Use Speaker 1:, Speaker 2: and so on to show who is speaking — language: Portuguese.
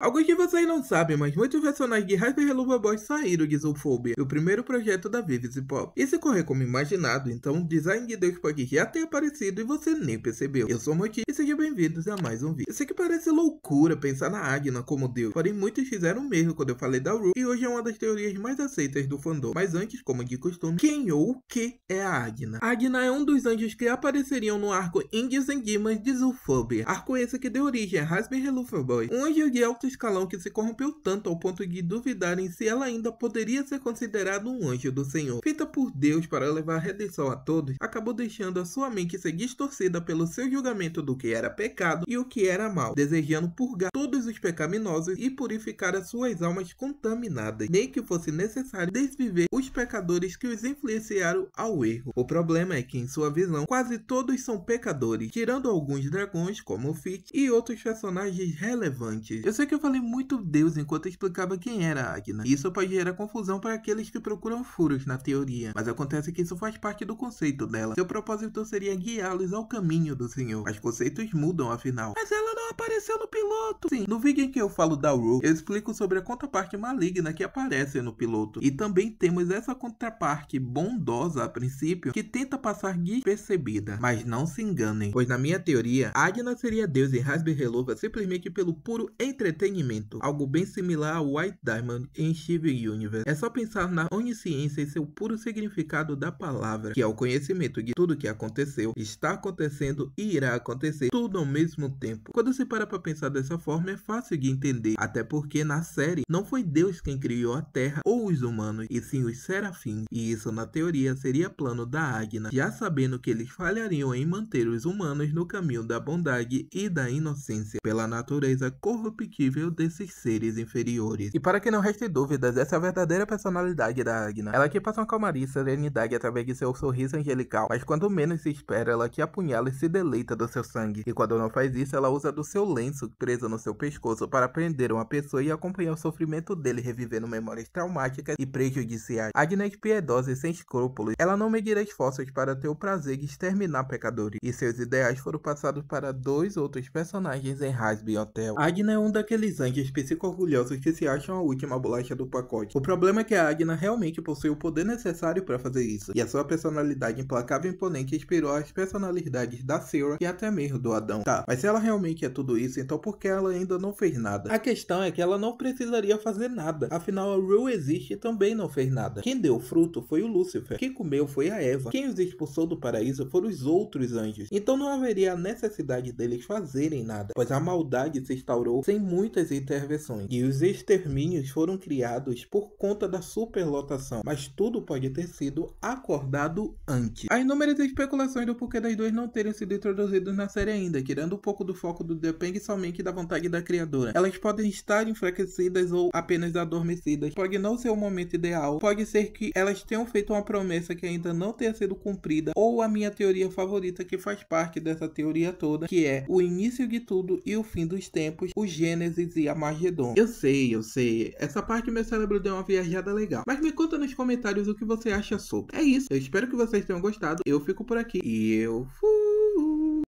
Speaker 1: Alguns de vocês não sabem, mas muitos personagens de Hyper Reluva Boy* saíram de Zoofobia, o primeiro projeto da Vivis Pop. E se correr como imaginado, então o design de Deus pode já ter aparecido e você nem percebeu. Eu sou Moti e sejam bem-vindos a mais um vídeo. Eu sei que parece loucura pensar na Agna como Deus, porém muitos fizeram mesmo quando eu falei da Ru, e hoje é uma das teorias mais aceitas do fandom. Mas antes, como de costume, quem ou o que é a Agna? A Agna é um dos anjos que apareceriam no arco Indies and Demons de Zoofobia, arco esse que deu origem a Hyper Reluva Boy, um anjo de alto escalão que se corrompeu tanto ao ponto de duvidarem se ela ainda poderia ser considerada um anjo do Senhor. Feita por Deus para levar redenção a todos, acabou deixando a sua mente ser distorcida pelo seu julgamento do que era pecado e o que era mal, desejando purgar todos os pecaminosos e purificar as suas almas contaminadas, nem que fosse necessário desviver os pecadores que os influenciaram ao erro. O problema é que, em sua visão, quase todos são pecadores, tirando alguns dragões, como Fit, e outros personagens relevantes. Eu sei que eu falei muito Deus enquanto explicava quem era a Agna. Isso pode gerar confusão para aqueles que procuram furos na teoria, mas acontece que isso faz parte do conceito dela. Seu propósito seria guiá-los ao caminho do Senhor. Mas conceitos mudam, afinal. Mas ela não apareceu no piloto! Sim, no vídeo em que eu falo da Rue, eu explico sobre a contraparte maligna que aparece no piloto. E também temos essa contraparte bondosa a princípio, que tenta passar despercebida. Mas não se enganem, pois na minha teoria, Agna seria Deus e Raspberry Relova simplesmente pelo puro entretenimento entretenimento, algo bem similar ao White Diamond em Steven Universe. É só pensar na onisciência e seu puro significado da palavra, que é o conhecimento de tudo que aconteceu, está acontecendo e irá acontecer tudo ao mesmo tempo. Quando se para para pensar dessa forma, é fácil de entender, até porque na série não foi Deus quem criou a Terra ou os humanos, e sim os serafins, e isso na teoria seria plano da Agna, já sabendo que eles falhariam em manter os humanos no caminho da bondade e da inocência, pela natureza corruptível nível desses seres inferiores. E para que não reste dúvidas, essa é a verdadeira personalidade da Agna. Ela que passa uma calmaria e serenidade através de seu sorriso angelical, mas quando menos se espera, ela que apunhala e se deleita do seu sangue. E quando não faz isso, ela usa do seu lenço preso no seu pescoço para prender uma pessoa e acompanhar o sofrimento dele revivendo memórias traumáticas e prejudiciais. Agna é piedosa e sem escrúpulos, ela não medirá esforços para ter o prazer de exterminar pecadores. E seus ideais foram passados para dois outros personagens em Hasbi Hotel. Agna é um daqueles Anjos psico-orgulhosos que se acham a última bolacha do pacote. O problema é que a Agna realmente possui o poder necessário para fazer isso, e a sua personalidade implacável e imponente inspirou as personalidades da Sarah e até mesmo do Adão. Tá, mas se ela realmente é tudo isso, então por que ela ainda não fez nada? A questão é que ela não precisaria fazer nada, afinal a Rue existe e também não fez nada. Quem deu fruto foi o Lúcifer, quem comeu foi a Eva, quem os expulsou do paraíso foram os outros anjos, então não haveria a necessidade deles fazerem nada, pois a maldade se instaurou sem muito muitas intervenções e os extermínios foram criados por conta da superlotação, mas tudo pode ter sido acordado antes. Há inúmeras especulações do porquê das duas não terem sido introduzidas na série ainda, tirando um pouco do foco do Depeng somente da vontade da criadora. Elas podem estar enfraquecidas ou apenas adormecidas, pode não ser o momento ideal, pode ser que elas tenham feito uma promessa que ainda não tenha sido cumprida, ou a minha teoria favorita que faz parte dessa teoria toda, que é o início de tudo e o fim dos tempos, o Gênesis dizia Armagedon. Eu sei, eu sei. Essa parte meu cérebro deu uma viajada legal. Mas me conta nos comentários o que você acha sobre. É isso. Eu espero que vocês tenham gostado. Eu fico por aqui. E eu fui.